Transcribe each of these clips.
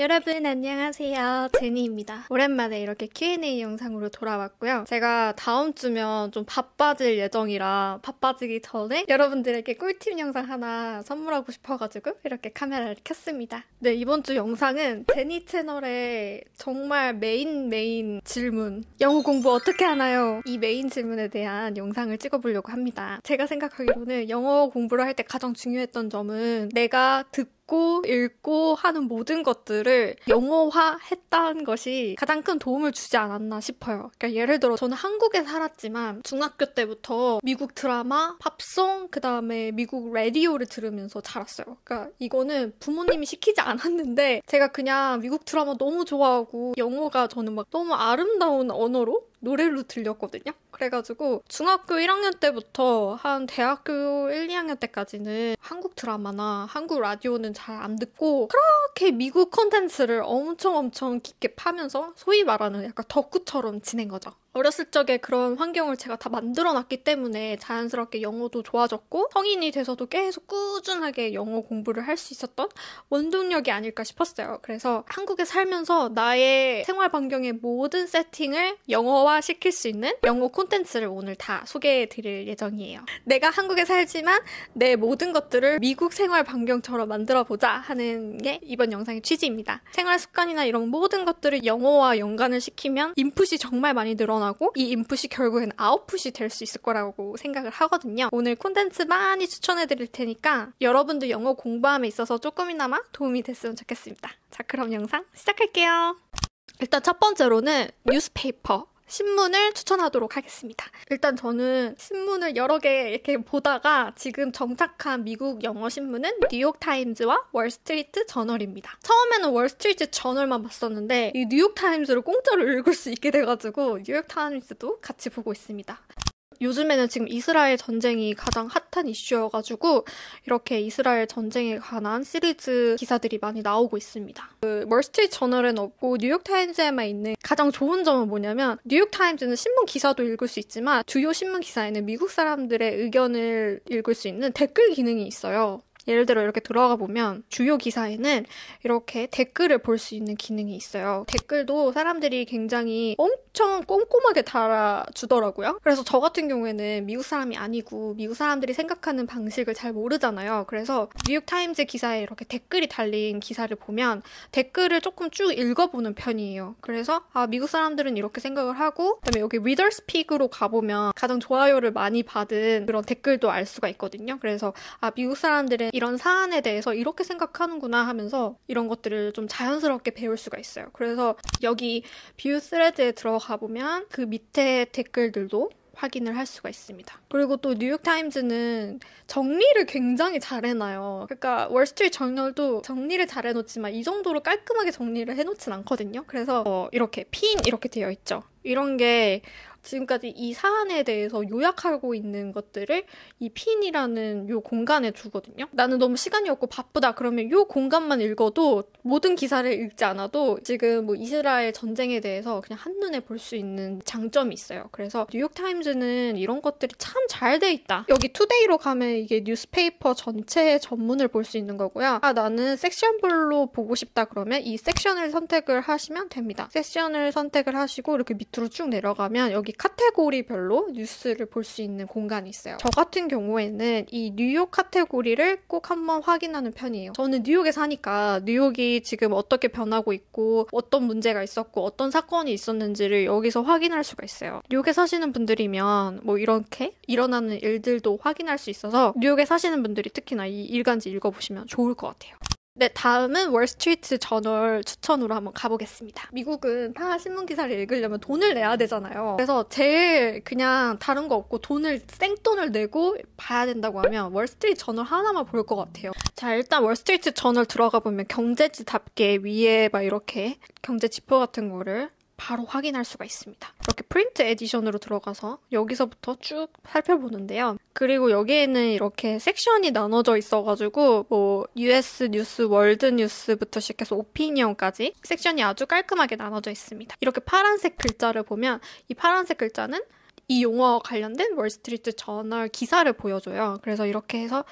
여러분 안녕하세요. 제니입니다. 오랜만에 이렇게 Q&A 영상으로 돌아왔고요. 제가 다음 주면 좀 바빠질 예정이라 바빠지기 전에 여러분들에게 꿀팁 영상 하나 선물하고 싶어가지고 이렇게 카메라를 켰습니다. 네, 이번 주 영상은 제니 채널의 정말 메인 메인 질문 영어 공부 어떻게 하나요? 이 메인 질문에 대한 영상을 찍어보려고 합니다. 제가 생각하기로는 영어 공부를 할 때 가장 중요했던 점은 내가 듣고 듣고 읽고 하는 모든 것들을 영어화했다는 것이 가장 큰 도움을 주지 않았나 싶어요. 그러니까 예를 들어 저는 한국에 살았지만 중학교 때부터 미국 드라마, 팝송, 그 다음에 미국 라디오를 들으면서 자랐어요. 그러니까 이거는 부모님이 시키지 않았는데 제가 그냥 미국 드라마 너무 좋아하고 영어가 저는 막 너무 아름다운 언어로 노래로 들렸거든요. 그래가지고 중학교 1학년 때부터 한 대학교 1, 2학년 때까지는 한국 드라마나 한국 라디오는 잘 안 듣고 그렇게 미국 콘텐츠를 엄청 엄청 깊게 파면서 소위 말하는 약간 덕후처럼 지낸 거죠. 어렸을 적에 그런 환경을 제가 다 만들어 놨기 때문에 자연스럽게 영어도 좋아졌고 성인이 돼서도 계속 꾸준하게 영어 공부를 할 수 있었던 원동력이 아닐까 싶었어요. 그래서 한국에 살면서 나의 생활 반경의 모든 세팅을 영어화 시킬 수 있는 영어 콘텐츠를 오늘 다 소개해 드릴 예정이에요. 내가 한국에 살지만 내 모든 것들을 미국 생활 반경처럼 만들어 보자 하는 게 이번 영상의 취지입니다. 생활 습관이나 이런 모든 것들을 영어와 연관을 시키면 인풋이 정말 많이 늘어 변하고 이 인풋이 결국엔 아웃풋이 될 수 있을 거라고 생각을 하거든요. 오늘 콘텐츠 많이 추천해 드릴 테니까 여러분도 영어 공부함에 있어서 조금이나마 도움이 됐으면 좋겠습니다. 자, 그럼 영상 시작할게요. 일단 첫 번째로는 뉴스페이퍼. 신문을 추천하도록 하겠습니다. 일단 저는 신문을 여러 개 이렇게 보다가 지금 정착한 미국 영어 신문은 뉴욕타임즈와 월스트리트 저널입니다. 처음에는 월스트리트 저널만 봤었는데 이 뉴욕타임즈를 공짜로 읽을 수 있게 돼가지고 뉴욕타임즈도 같이 보고 있습니다. 요즘에는 지금 이스라엘 전쟁이 가장 핫한 이슈여가지고 이렇게 이스라엘 전쟁에 관한 시리즈 기사들이 많이 나오고 있습니다. 멀스트리트 그 저널은 없고 뉴욕타임즈에만 있는 가장 좋은 점은 뭐냐면 뉴욕타임즈는 신문 기사도 읽을 수 있지만 주요 신문 기사에는 미국 사람들의 의견을 읽을 수 있는 댓글 기능이 있어요. 예를 들어 이렇게 들어가 보면 주요 기사에는 이렇게 댓글을 볼 수 있는 기능이 있어요. 댓글도 사람들이 굉장히 엄청 꼼꼼하게 달아주더라고요. 그래서 저 같은 경우에는 미국 사람이 아니고 미국 사람들이 생각하는 방식을 잘 모르잖아요. 그래서 뉴욕타임즈 기사에 이렇게 댓글이 달린 기사를 보면 댓글을 조금 쭉 읽어보는 편이에요. 그래서 아, 미국 사람들은 이렇게 생각을 하고 그다음에 여기 리더스픽으로 가보면 가장 좋아요를 많이 받은 그런 댓글도 알 수가 있거든요. 그래서 아, 미국 사람들은 이런 사안에 대해서 이렇게 생각하는구나 하면서 이런 것들을 좀 자연스럽게 배울 수가 있어요. 그래서 여기 뷰 스레드에 들어가 보면 그 밑에 댓글들도 확인을 할 수가 있습니다. 그리고 또 뉴욕타임즈는 정리를 굉장히 잘 해놔요. 그러니까 월스트리트 정렬도 정리를 잘 해놓지만 이 정도로 깔끔하게 정리를 해놓진 않거든요. 그래서 어, 이렇게 핀 이렇게 되어 있죠. 이런 게 지금까지 이 사안에 대해서 요약하고 있는 것들을 이 핀이라는 요 공간에 두거든요 나는 너무 시간이 없고 바쁘다 그러면 요 공간만 읽어도 모든 기사를 읽지 않아도 지금 뭐 이스라엘 전쟁에 대해서 그냥 한눈에 볼 수 있는 장점이 있어요. 그래서 뉴욕타임즈는 이런 것들이 참 잘 돼 있다. 여기 투데이로 가면 이게 뉴스페이퍼 전체의 전문을 볼 수 있는 거고요. 아, 나는 섹션별로 보고 싶다 그러면 이 섹션을 선택을 하시면 됩니다. 섹션을 선택을 하시고 이렇게 밑으로 쭉 내려가면 여기 여기 카테고리별로 뉴스를 볼 수 있는 공간이 있어요. 저 같은 경우에는 이 뉴욕 카테고리를 꼭 한번 확인하는 편이에요. 저는 뉴욕에 사니까 뉴욕이 지금 어떻게 변하고 있고 어떤 문제가 있었고 어떤 사건이 있었는지를 여기서 확인할 수가 있어요. 뉴욕에 사시는 분들이면 뭐 이렇게 일어나는 일들도 확인할 수 있어서 뉴욕에 사시는 분들이 특히나 이 일간지 읽어보시면 좋을 것 같아요. 네, 다음은 월스트리트 저널 추천으로 한번 가보겠습니다. 미국은 타 신문 기사를 읽으려면 돈을 내야 되잖아요. 그래서 제일 그냥 다른 거 없고 돈을 생돈을 내고 봐야 된다고 하면 월스트리트 저널 하나만 볼 것 같아요. 자, 일단 월스트리트 저널 들어가 보면 경제지답게 위에 막 이렇게 경제 지표 같은 거를 바로 확인할 수가 있습니다. 이렇게 프린트 에디션으로 들어가서 여기서부터 쭉 살펴보는데요. 그리고 여기에는 이렇게 섹션이 나눠져 있어가지고 뭐 US 뉴스, 월드 뉴스부터 시작해서 오피니언까지 섹션이 아주 깔끔하게 나눠져 있습니다. 이렇게 파란색 글자를 보면 이 파란색 글자는 이 용어 와 관련된 월스트리트 저널 기사를 보여줘요. 그래서 이렇게 해서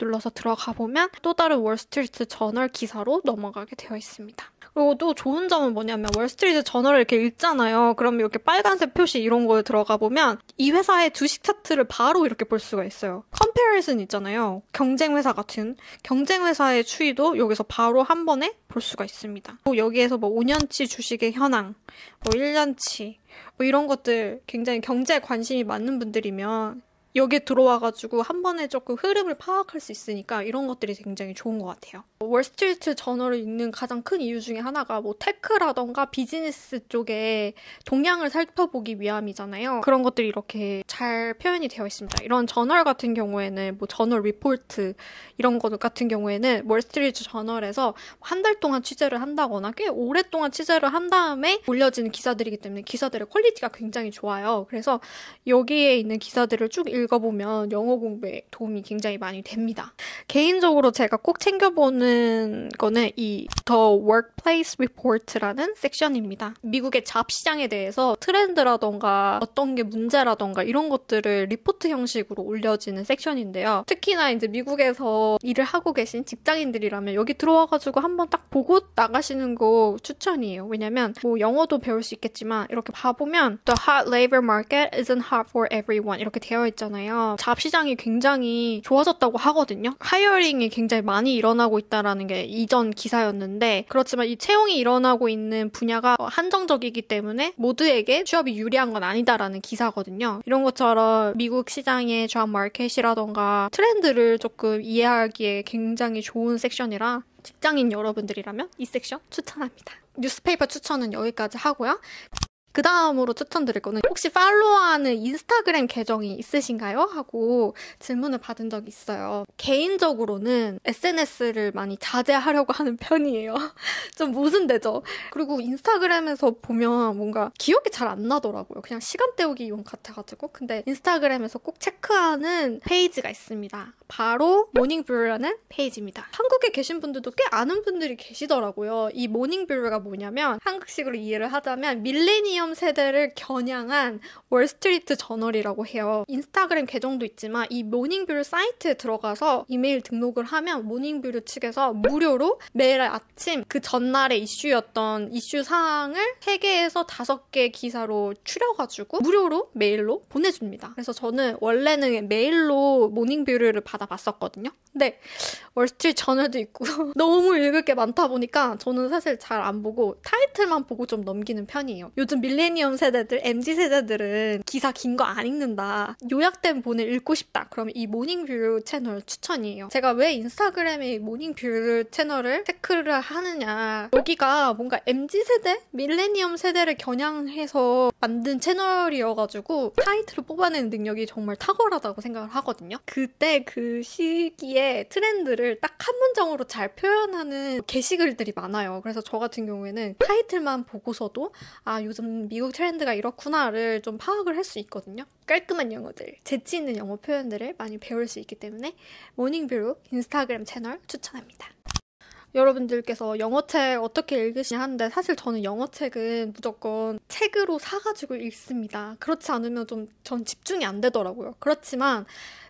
눌러서 들어가 보면 또 다른 월스트리트 저널 기사로 넘어가게 되어 있습니다. 그리고 또 좋은 점은 뭐냐면 월스트리트 저널을 이렇게 읽잖아요. 그럼 이렇게 빨간색 표시 이런 거에 들어가 보면 이 회사의 주식 차트를 바로 이렇게 볼 수가 있어요. 컴페리슨 있잖아요. 경쟁 회사 같은 경쟁 회사의 추이도 여기서 바로 한 번에 볼 수가 있습니다. 또 여기에서 뭐 5년치 주식의 현황, 뭐 1년치 뭐 이런 것들 굉장히 경제에 관심이 많은 분들이면 여기에 들어와가지고 한 번에 조금 흐름을 파악할 수 있으니까 이런 것들이 굉장히 좋은 것 같아요. 월스트리트 저널을 읽는 가장 큰 이유 중에 하나가 뭐 테크라던가 비즈니스 쪽에 동향을 살펴보기 위함이잖아요. 그런 것들이 이렇게 잘 표현이 되어 있습니다. 이런 저널 같은 경우에는 뭐 저널 리포트 이런 것 같은 경우에는 월스트리트 저널에서 한 달 동안 취재를 한다거나 꽤 오랫동안 취재를 한 다음에 올려지는 기사들이기 때문에 기사들의 퀄리티가 굉장히 좋아요. 그래서 여기에 있는 기사들을 쭉읽 읽어보면 영어 공부에 도움이 굉장히 많이 됩니다. 개인적으로 제가 꼭 챙겨보는 거는 이 The Workplace Report라는 섹션입니다. 미국의 잡시장에 대해서 트렌드라던가 어떤 게 문제라던가 이런 것들을 리포트 형식으로 올려지는 섹션인데요. 특히나 이제 미국에서 일을 하고 계신 직장인들이라면 여기 들어와가지고 한번 딱 보고 나가시는 거 추천이에요. 왜냐면 뭐 영어도 배울 수 있겠지만 이렇게 봐보면 The hot labor market isn't hot for everyone 이렇게 되어 있잖아요. 있잖아요. 잡시장이 굉장히 좋아졌다고 하거든요. 하이어링이 굉장히 많이 일어나고 있다라는 게 이전 기사였는데 그렇지만 이 채용이 일어나고 있는 분야가 한정적이기 때문에 모두에게 취업이 유리한 건 아니다라는 기사거든요. 이런 것처럼 미국 시장의 주한 마켓이라던가 트렌드를 조금 이해하기에 굉장히 좋은 섹션이라 직장인 여러분들이라면 이 섹션 추천합니다. 뉴스페이퍼 추천은 여기까지 하고요. 그 다음으로 추천드릴 거는 혹시 팔로워하는 인스타그램 계정이 있으신가요? 하고 질문을 받은 적이 있어요. 개인적으로는 SNS를 많이 자제하려고 하는 편이에요. 좀 모순되죠? 그리고 인스타그램에서 보면 뭔가 기억이 잘 안 나더라고요. 그냥 시간 때우기용 같아가지고. 근데 인스타그램에서 꼭 체크하는 페이지가 있습니다. 바로 모닝뷰라는 페이지입니다. 한국에 계신 분들도 꽤 아는 분들이 계시더라고요. 이 모닝뷰가 뭐냐면 한국식으로 이해를 하자면 밀레니어 밀레니엄 세대를 겨냥한 월스트리트 저널이라고 해요. 인스타그램 계정도 있지만 이 모닝뷰 사이트에 들어가서 이메일 등록을 하면 모닝뷰 측에서 무료로 매일 아침 그 전날의 이슈였던 이슈 사항을 3개에서 5개 기사로 추려가지고 무료로 메일로 보내줍니다. 그래서 저는 원래는 메일로 모닝뷰를 받아봤었거든요. 근데 월스트리트 저널도 있고 너무 읽을 게 많다 보니까 저는 사실 잘 안 보고 타이틀만 보고 좀 넘기는 편이에요. 요즘 밀 밀레니엄 세대들, MZ 세대들은 기사 긴 거 안 읽는다. 요약된 본을 읽고 싶다. 그럼 이 모닝뷰 채널 추천이에요. 제가 왜 인스타그램에 모닝뷰 채널을 체크를 하느냐. 여기가 뭔가 MZ 세대, 밀레니엄 세대를 겨냥해서 만든 채널이어가지고 타이틀을 뽑아내는 능력이 정말 탁월하다고 생각을 하거든요. 그때 그 시기에 트렌드를 딱 한 문장으로 잘 표현하는 게시글들이 많아요. 그래서 저 같은 경우에는 타이틀만 보고서도 아 요즘 미국 트렌드가 이렇구나를 좀 파악을 할 수 있거든요. 깔끔한 영어들, 재치 있는 영어 표현들을 많이 배울 수 있기 때문에 모닝뷰 인스타그램 채널 추천합니다. 여러분들께서 영어책 어떻게 읽으시냐 하는데 사실 저는 영어책은 무조건 책으로 사가지고 읽습니다. 그렇지 않으면 좀 전 집중이 안 되더라고요. 그렇지만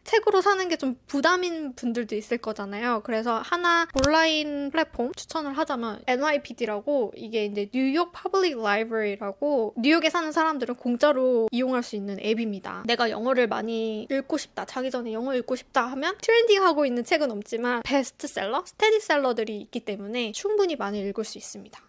책으로 사는 게 좀 부담인 분들도 있을 거잖아요. 그래서 하나 온라인 플랫폼 추천을 하자면 NYPD라고 이게 이제 뉴욕 퍼블릭 라이브리라고 뉴욕에 사는 사람들은 공짜로 이용할 수 있는 앱입니다. 내가 영어를 많이 읽고 싶다. 자기 전에 영어 읽고 싶다 하면 트렌딩하고 있는 책은 없지만 베스트셀러, 스테디셀러들이 있기 때문에 충분히 많이 읽을 수 있습니다.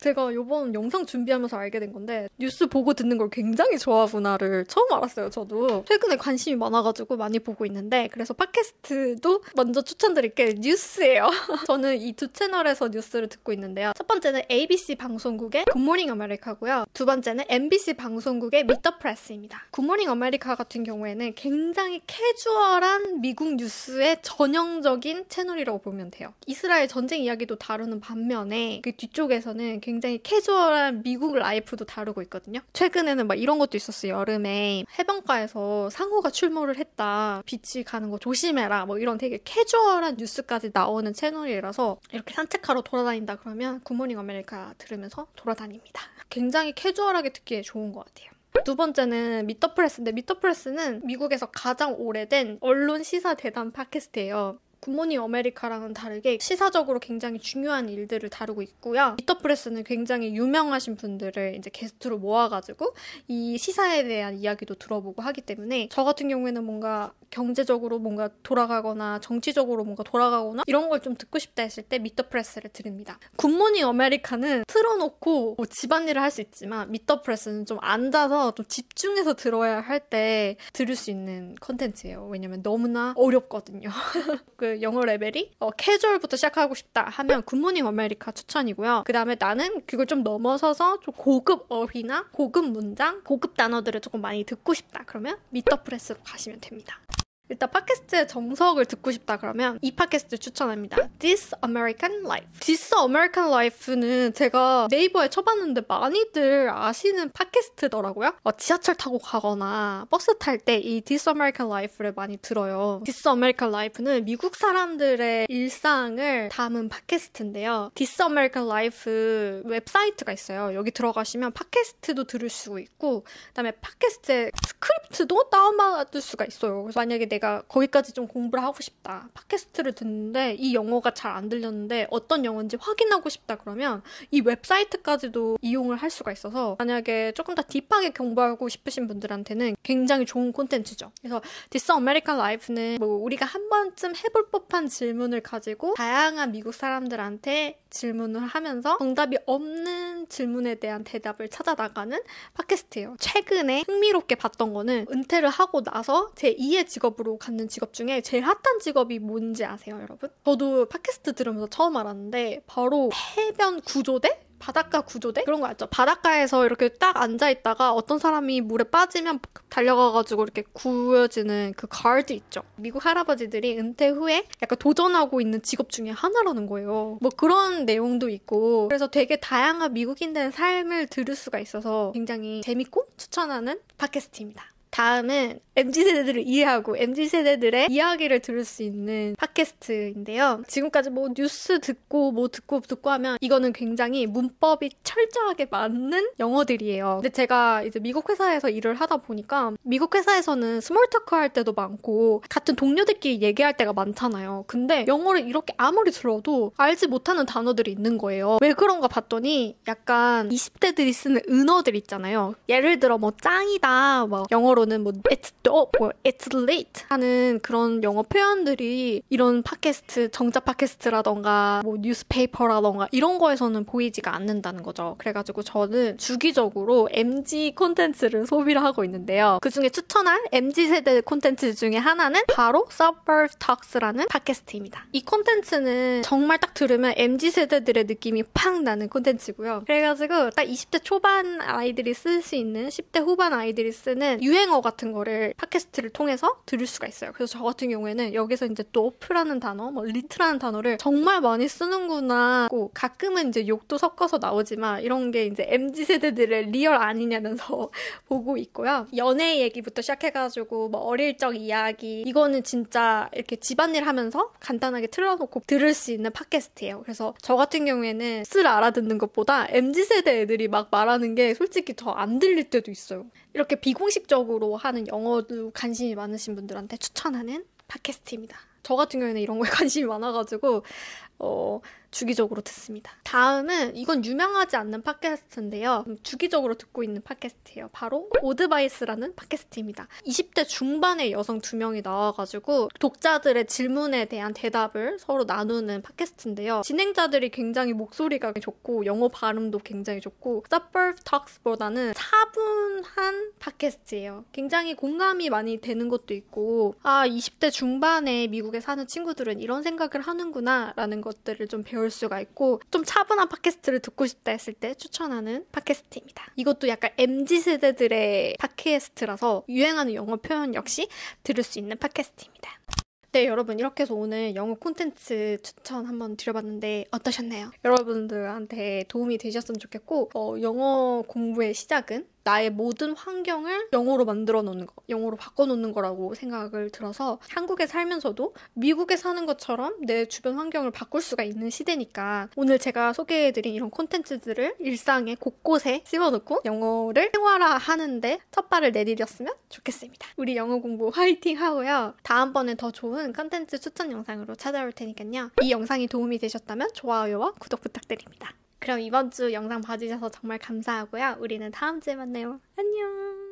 제가 요번 영상 준비하면서 알게 된 건데 뉴스 보고 듣는 걸 굉장히 좋아하구나를 처음 알았어요 저도 최근에 관심이 많아가지고 많이 보고 있는데 그래서 팟캐스트도 먼저 추천드릴 게 뉴스예요 저는 이 두 채널에서 뉴스를 듣고 있는데요 첫 번째는 ABC 방송국의 굿모닝 아메리카고요 두 번째는 MBC 방송국의 미터 프레스입니다 굿모닝 아메리카 같은 경우에는 굉장히 캐주얼한 미국 뉴스의 전형적인 채널이라고 보면 돼요 이스라엘 전쟁 이야기도 다루는 반면에 그 뒤쪽에서는 굉장히 캐주얼한 미국 라이프도 다루고 있거든요. 최근에는 막 이런 것도 있었어요. 여름에 해변가에서 상호가 출몰을 했다. 빛이 가는 거 조심해라. 뭐 이런 되게 캐주얼한 뉴스까지 나오는 채널이라서 이렇게 산책하러 돌아다닌다 그러면 굿모닝 아메리카 들으면서 돌아다닙니다. 굉장히 캐주얼하게 듣기에 좋은 것 같아요. 두 번째는 미터프레스인데 미터프레스는 미국에서 가장 오래된 언론 시사 대담 팟캐스트예요. 굿모닝 어메리카랑은 다르게 시사적으로 굉장히 중요한 일들을 다루고 있고요. 미터프레스는 굉장히 유명하신 분들을 이제 게스트로 모아가지고 이 시사에 대한 이야기도 들어보고 하기 때문에 저 같은 경우에는 뭔가 경제적으로 뭔가 돌아가거나 정치적으로 뭔가 돌아가거나 이런 걸 좀 듣고 싶다 했을 때 미터프레스를 드립니다 굿모닝 어메리카는 틀어놓고 뭐 집안일을 할 수 있지만 미터프레스는 좀 앉아서 좀 집중해서 들어야 할 때 들을 수 있는 컨텐츠예요. 왜냐면 너무나 어렵거든요. 그그 영어 레벨이 어, 캐주얼부터 시작하고 싶다 하면 굿모닝 아메리카 추천이고요. 그 다음에 나는 그걸 좀 넘어서서 좀 고급 어휘나 고급 문장, 고급 단어들을 조금 많이 듣고 싶다 그러면 미터프레스로 가시면 됩니다. 일단 팟캐스트의 정석을 듣고 싶다 그러면 이 팟캐스트 추천합니다. This American Life. This American Life는 제가 네이버에 쳐봤는데 많이들 아시는 팟캐스트더라고요. 어, 지하철 타고 가거나 버스 탈 때 이 This American Life를 많이 들어요. This American Life는 미국 사람들의 일상을 담은 팟캐스트인데요. This American Life 웹사이트가 있어요. 여기 들어가시면 팟캐스트도 들을 수 있고 그다음에 팟캐스트의 스크립트도 다운받을 수가 있어요. 그래서 만약에 내가 거기까지 좀 공부를 하고 싶다. 팟캐스트를 듣는데 이 영어가 잘 안 들렸는데 어떤 영어인지 확인하고 싶다 그러면 이 웹사이트까지도 이용을 할 수가 있어서 만약에 조금 더 딥하게 공부하고 싶으신 분들한테는 굉장히 좋은 콘텐츠죠. 그래서 디스 아메리칸 라이프는 뭐 우리가 한 번쯤 해볼 법한 질문을 가지고 다양한 미국 사람들한테 질문을 하면서 정답이 없는 질문에 대한 대답을 찾아 나가는 팟캐스트예요. 최근에 흥미롭게 봤던 거는 은퇴를 하고 나서 제 2의 직업으로 직으로 갖는 직업 중에 제일 핫한 직업이 뭔지 아세요, 여러분? 저도 팟캐스트 들으면서 처음 알았는데 바로 해변 구조대? 바닷가 구조대? 그런 거 알죠? 바닷가에서 이렇게 딱 앉아있다가 어떤 사람이 물에 빠지면 달려가가지고 이렇게 구워지는 그 가드 있죠? 미국 할아버지들이 은퇴 후에 약간 도전하고 있는 직업 중에 하나라는 거예요. 뭐 그런 내용도 있고. 그래서 되게 다양한 미국인들의 삶을 들을 수가 있어서 굉장히 재밌고 추천하는 팟캐스트입니다. 다음은 m g 세대들을 이해하고 m g 세대들의 이야기를 들을 수 있는 팟캐스트인데요. 지금까지 뭐 뉴스 듣고 뭐 듣고 듣고 하면 이거는 굉장히 문법이 철저하게 맞는 영어들이에요. 근데 제가 이제 미국 회사에서 일을 하다 보니까 미국 회사에서는 스몰 토크 할 때도 많고 같은 동료들끼리 얘기할 때가 많잖아요. 근데 영어를 이렇게 아무리 들어도 알지 못하는 단어들이 있는 거예요. 왜 그런가 봤더니 약간 20대들이 쓰는 은어들 있잖아요. 예를 들어 뭐 짱이다 뭐 영어로 거는 뭐 it's dope or it's late 하는 그런 영어 표현들이 이런 팟캐스트 정자 팟캐스트라던가 뭐 뉴스페이퍼라던가 이런 거에서는 보이지가 않는다는 거죠. 그래가지고 저는 주기적으로 MG 콘텐츠를 소비를 하고 있는데요. 그 중에 추천할 MG 세대 콘텐츠 중에 하나는 바로 Suburb Talks라는 팟캐스트입니다. 이 콘텐츠는 정말 딱 들으면 MG 세대들의 느낌이 팡 나는 콘텐츠고요. 그래가지고 딱 20대 초반 아이들이 쓸 수 있는 10대 후반 아이들이 쓰는 유행어 한어 같은 거를 팟캐스트를 통해서 들을 수가 있어요. 그래서 저 같은 경우에는 여기서 이제 또 오프라는 단어, 뭐 리트라는 단어를 정말 많이 쓰는구나. 고 가끔은 이제 욕도 섞어서 나오지만 이런 게 이제 MZ 세대들의 리얼 아니냐면서 보고 있고요. 연애 얘기부터 시작해가지고 뭐 어릴 적 이야기 이거는 진짜 이렇게 집안일 하면서 간단하게 틀어놓고 들을 수 있는 팟캐스트예요. 그래서 저 같은 경우에는 쓸 알아듣는 것보다 MZ 세대 애들이 막 말하는 게 솔직히 더 안 들릴 때도 있어요. 이렇게 비공식적으로 하는 영어도 관심이 많으신 분들한테 추천하는 팟캐스트입니다. 저 같은 경우에는 이런 거에 관심이 많아가지고 어, 주기적으로 듣습니다. 다음은 이건 유명하지 않는 팟캐스트인데요. 주기적으로 듣고 있는 팟캐스트예요. 바로 오드바이스라는 팟캐스트입니다. 20대 중반의 여성 두 명이 나와가지고 독자들의 질문에 대한 대답을 서로 나누는 팟캐스트인데요. 진행자들이 굉장히 목소리가 좋고 영어 발음도 굉장히 좋고 서퍼 턱스보다는 차분한 팟캐스트예요. 굉장히 공감이 많이 되는 것도 있고 아 20대 중반에 미국에 사는 친구들은 이런 생각을 하는구나라는 것들을 좀 배울 수가 있고 좀 차분한 팟캐스트를 듣고 싶다 했을 때 추천하는 팟캐스트입니다. 이것도 약간 MZ 세대들의 팟캐스트라서 유행하는 영어 표현 역시 들을 수 있는 팟캐스트입니다. 네, 여러분 이렇게 해서 오늘 영어 콘텐츠 추천 한번 드려봤는데 어떠셨나요? 여러분들한테 도움이 되셨으면 좋겠고 어, 영어 공부의 시작은 나의 모든 환경을 영어로 만들어 놓는 거, 영어로 바꿔 놓는 거라고 생각을 들어서 한국에 살면서도 미국에 사는 것처럼 내 주변 환경을 바꿀 수가 있는 시대니까 오늘 제가 소개해드린 이런 콘텐츠들을 일상의 곳곳에 씌워놓고 영어를 생활화하는데 첫 발을 내디뎠으면 좋겠습니다. 우리 영어 공부 화이팅 하고요. 다음번에 더 좋은 콘텐츠 추천 영상으로 찾아올 테니까요. 이 영상이 도움이 되셨다면 좋아요와 구독 부탁드립니다. 그럼 이번 주 영상 봐주셔서 정말 감사하고요. 우리는 다음 주에 만나요. 안녕!